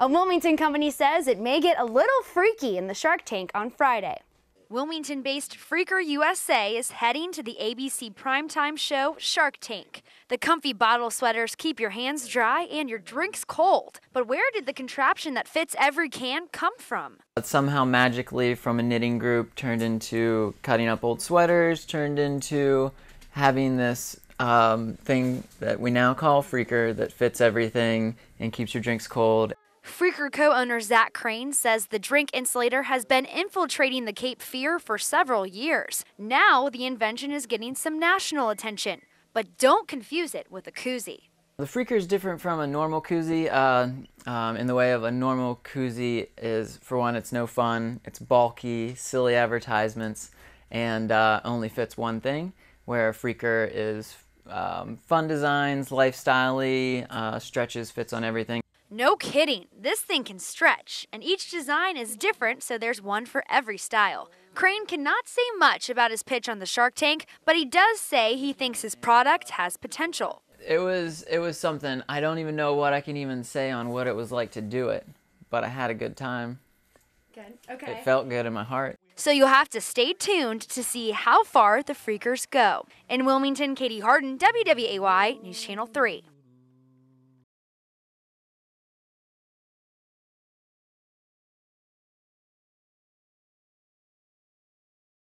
A Wilmington company says it may get a little freaky in the Shark Tank on Friday. Wilmington based Freaker USA is heading to the ABC primetime show Shark Tank. The comfy bottle sweaters keep your hands dry and your drinks cold. But where did the contraption that fits every can come from? It somehow magically from a knitting group turned into cutting up old sweaters, turned into having this um, thing that we now call Freaker that fits everything and keeps your drinks cold. Freaker co owner Zach Crane says the drink insulator has been infiltrating the Cape Fear for several years. Now the invention is getting some national attention, but don't confuse it with a koozie. The Freaker is different from a normal koozie uh, um, in the way of a normal koozie is, for one, it's no fun, it's bulky, silly advertisements, and uh, only fits one thing, where a Freaker is um, fun designs, lifestyle uh, stretches, fits on everything. No kidding, this thing can stretch, and each design is different, so there's one for every style. Crane cannot say much about his pitch on the Shark Tank, but he does say he thinks his product has potential. It was it was something. I don't even know what I can even say on what it was like to do it, but I had a good time. Good. Okay. It felt good in my heart. So you'll have to stay tuned to see how far the freakers go. In Wilmington, Katie Harden, WWAY News Channel 3.